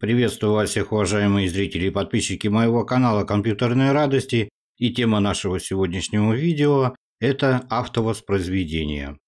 Приветствую вас всех, уважаемые зрители и подписчики моего канала «Компьютерные радости» и тема нашего сегодняшнего видео – это автовоспроизведение.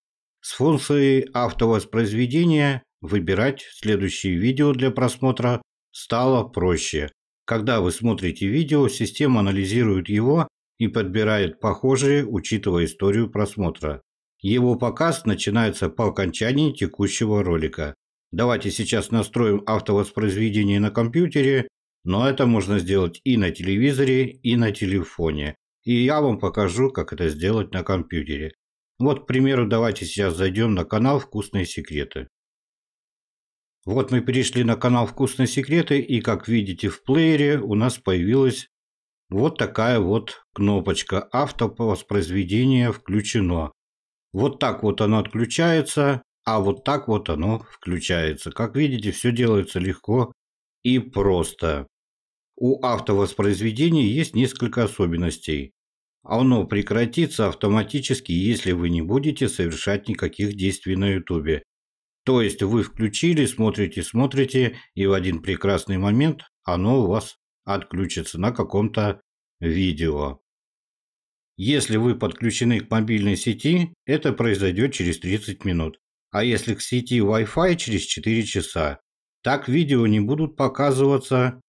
С функцией автовоспроизведения выбирать следующее видео для просмотра стало проще. Когда вы смотрите видео, система анализирует его и подбирает похожие, учитывая историю просмотра. Его показ начинается по окончании текущего ролика. Давайте сейчас настроим автовоспроизведение на компьютере, но это можно сделать и на телевизоре, и на телефоне. И я вам покажу, как это сделать на компьютере. Вот, к примеру, давайте сейчас зайдем на канал «Вкусные секреты». Вот мы перешли на канал «Вкусные секреты» и, как видите, в плеере у нас появилась вот такая вот кнопочка «Автовоспроизведение включено». Вот так вот она отключается. А вот так вот оно включается. Как видите, все делается легко и просто. У автовоспроизведения есть несколько особенностей. Оно прекратится автоматически, если вы не будете совершать никаких действий на YouTube. То есть вы включили, смотрите, смотрите, и в один прекрасный момент оно у вас отключится на каком-то видео. Если вы подключены к мобильной сети, это произойдет через 30 минут а если к сети Wi-Fi через 4 часа. Так видео не будут показываться,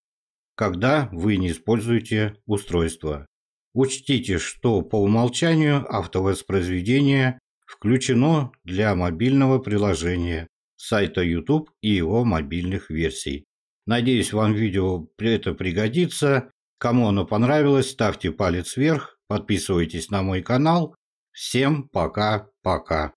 когда вы не используете устройство. Учтите, что по умолчанию автовоспроизведение включено для мобильного приложения сайта YouTube и его мобильных версий. Надеюсь, вам видео это пригодится. Кому оно понравилось, ставьте палец вверх, подписывайтесь на мой канал. Всем пока-пока.